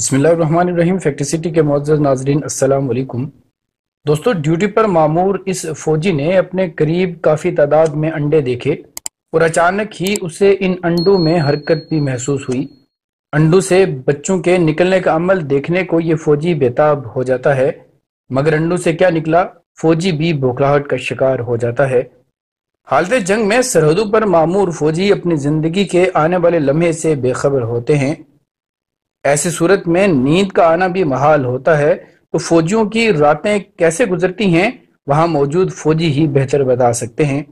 बसमीम फैक्ट्रिसिटी के मोज़ नाजरीन असलकुम दोस्तों ड्यूटी पर मामूर इस फौजी ने अपने करीब काफ़ी तादाद में अंडे देखे और अचानक ही उसे इन अंडों में हरकत भी महसूस हुई अंडों से बच्चों के निकलने का अमल देखने को ये फौजी बेताब हो जाता है मगर अंडों से क्या निकला फौजी भी भोखलाहट का शिकार हो जाता है हालत जंग में सरहदों पर मामूर फौजी अपनी ज़िंदगी के आने वाले लम्हे से बेखबर होते हैं ऐसी सूरत में नींद का आना भी महाल होता है तो फौजियों की रातें कैसे गुजरती हैं वहां मौजूद फौजी ही बेहतर बता सकते हैं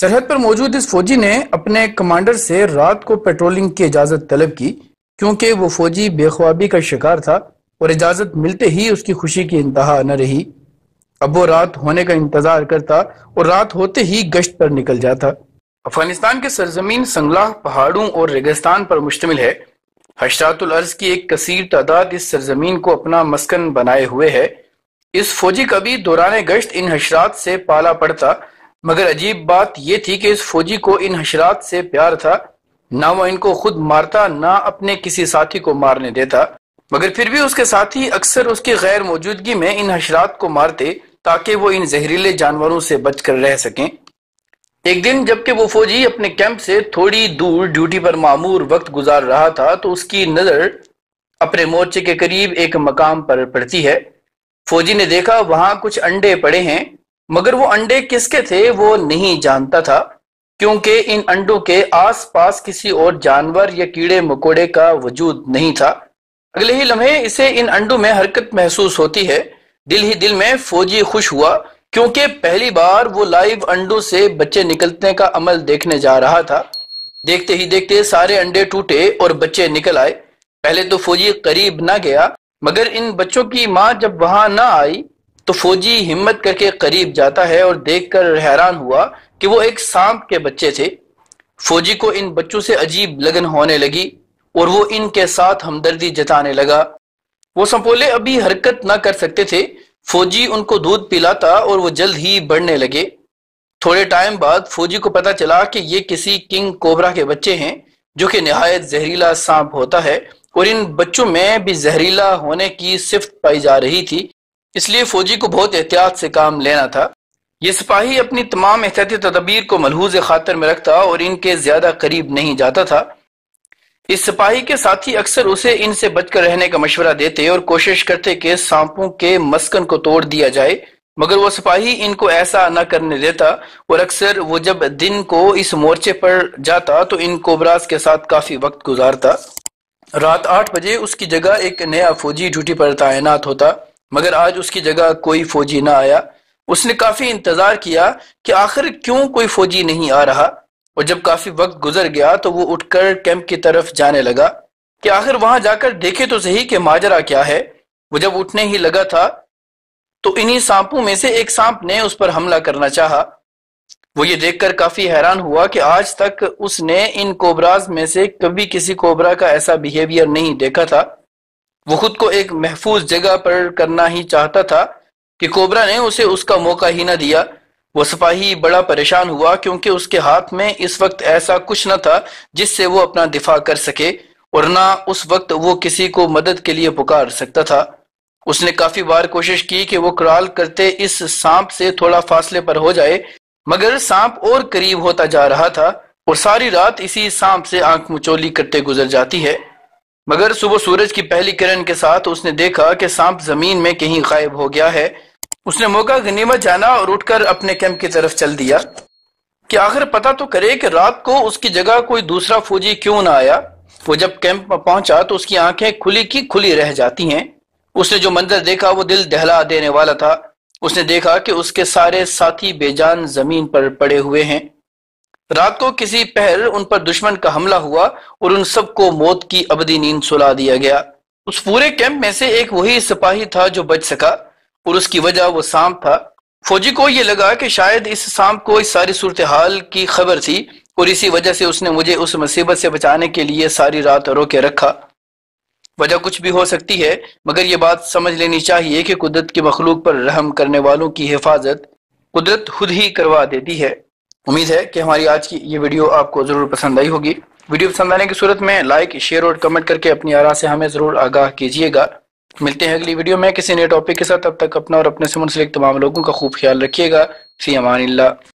सरहद पर मौजूद इस फौजी ने अपने कमांडर से रात को पेट्रोलिंग की इजाजत तलब की क्योंकि वो फौजी बेख्वाबी का शिकार था और इजाजत मिलते ही उसकी खुशी की इंतहा न रही अब वो रात होने का इंतजार करता और रात होते ही गश्त पर निकल जाता अफगानिस्तान के सरजमीन संगलाह पहाड़ों और रेगिस्तान पर मुश्तमिल है अर्ज की एक कसीर तादाद इस सरजमीन को अपना मस्कन बनाए हुए है इस फौजी का भी दौरान गश्त इन हशरात से पाला पड़ता मगर अजीब बात यह थी कि इस फौजी को इन हशरात से प्यार था ना वह इनको खुद मारता ना अपने किसी साथी को मारने देता मगर फिर भी उसके साथी अक्सर उसकी गैर मौजूदगी में इन हशरात को मारते ताकि वो इन जहरीले जानवरों से बचकर रह सकें एक दिन जबकि वो फौजी अपने कैंप से थोड़ी दूर ड्यूटी पर मामूर वक्त गुजार रहा था तो उसकी नजर अपने मोर्चे के करीब एक मकाम पर पड़ती है फौजी ने देखा वहां कुछ अंडे पड़े हैं मगर वो अंडे किसके थे वो नहीं जानता था क्योंकि इन अंडों के आसपास किसी और जानवर या कीड़े मकोड़े का वजूद नहीं था अगले ही लम्हे इसे इन अंडों में हरकत महसूस होती है दिल ही दिल में फौजी खुश हुआ क्योंकि पहली बार वो लाइव अंडों से बच्चे निकलने का अमल देखने जा रहा था देखते ही देखते सारे अंडे टूटे और बच्चे निकल आए पहले तो फौजी करीब ना गया मगर इन बच्चों की माँ जब वहां ना आई तो फौजी हिम्मत करके करीब जाता है और देखकर हैरान हुआ कि वो एक सांप के बच्चे थे फौजी को इन बच्चों से अजीब लगन होने लगी और वो इनके साथ हमदर्दी जताने लगा वो संपोले अभी हरकत ना कर सकते थे फौजी उनको दूध पिलाता और वो जल्द ही बढ़ने लगे थोड़े टाइम बाद फौजी को पता चला कि ये किसी किंग कोबरा के बच्चे हैं जो कि नहायत जहरीला सांप होता है और इन बच्चों में भी जहरीला होने की सिफत पाई जा रही थी इसलिए फौजी को बहुत एहतियात से काम लेना था ये सिपाही अपनी तमाम एहतियाती तदबीर को मलहूज खातर में रखता और इनके ज्यादा करीब नहीं जाता था इस सिपाही के साथी अक्सर उसे इनसे बचकर रहने का मशवरा देते और कोशिश करते कि सांपों के मस्कन को तोड़ दिया जाए मगर वो सिपाही इनको ऐसा न करने देता और अक्सर वो जब दिन को इस मोर्चे पर जाता तो इन कोबराज के साथ काफी वक्त गुजारता रात आठ बजे उसकी जगह एक नया फौजी ड्यूटी पर तैनात होता मगर आज उसकी जगह कोई फौजी ना आया उसने काफी इंतजार किया कि आखिर क्यों कोई फौजी नहीं आ रहा और जब काफी वक्त गुजर गया तो वो उठकर कैंप की तरफ जाने लगा कि आखिर वहां जाकर देखे तो सही कि माजरा क्या है वो जब उठने ही लगा था तो इन्हीं सांपों में से एक सांप ने उस पर हमला करना चाहा वो ये देखकर काफी हैरान हुआ कि आज तक उसने इन कोबराज में से कभी किसी कोबरा का ऐसा बिहेवियर नहीं देखा था वो खुद को एक महफूज जगह पर करना ही चाहता था कि कोबरा ने उसे उसका मौका ही ना दिया वो सिपाही बड़ा परेशान हुआ क्योंकि उसके हाथ में इस वक्त ऐसा कुछ न था जिससे वो अपना दिफा कर सके और ना उस वक्त वो किसी को मदद के लिए पुकार सकता था उसने काफी बार कोशिश की कि वो क्राल करते इस सांप से थोड़ा फासले पर हो जाए मगर सांप और करीब होता जा रहा था और सारी रात इसी सांप से आंख मुचोली करते गुजर जाती है मगर सुबह सूरज की पहली किरण के साथ उसने देखा कि सांप जमीन में कहीं गायब हो गया है उसने मौका गनीमत जाना और उठकर अपने कैंप की तरफ चल दिया कि आखिर पता तो करे कि रात को उसकी जगह कोई दूसरा फौजी क्यों ना आया वो जब कैंप में पहुंचा तो उसकी आंखें खुली की खुली रह जाती हैं उसने जो मंजर देखा वो दिल दहला देने वाला था उसने देखा कि उसके सारे साथी बेजान जमीन पर पड़े हुए हैं रात को किसी पहर उन पर दुश्मन का हमला हुआ और उन सबको मौत की अबदी नींद सुला दिया गया उस पूरे कैंप में से एक वही सिपाही था जो बच सका और उसकी वजह वो सांप था फौजी को ये लगा कि शायद इस सांप को इस सारी सूरत हाल की खबर थी और इसी वजह से उसने मुझे उस मुसीबत से बचाने के लिए सारी रात रोके रखा वजह कुछ भी हो सकती है मगर ये बात समझ लेनी चाहिए कि कुदरत की मखलूक पर रहम करने वालों की हिफाजत कुदरत खुद ही करवा देती है उम्मीद है कि हमारी आज की ये वीडियो आपको ज़रूर पसंद आई होगी वीडियो पसंद आने की सूरत में लाइक शेयर और कमेंट करके अपनी आरा से हमें ज़रूर आगाह कीजिएगा मिलते हैं अगली वीडियो में किसी नए टॉपिक के साथ तब तक अपना और अपने से मुंसलिक तमाम लोगों का खूब ख्याल रखिएगा फी अमान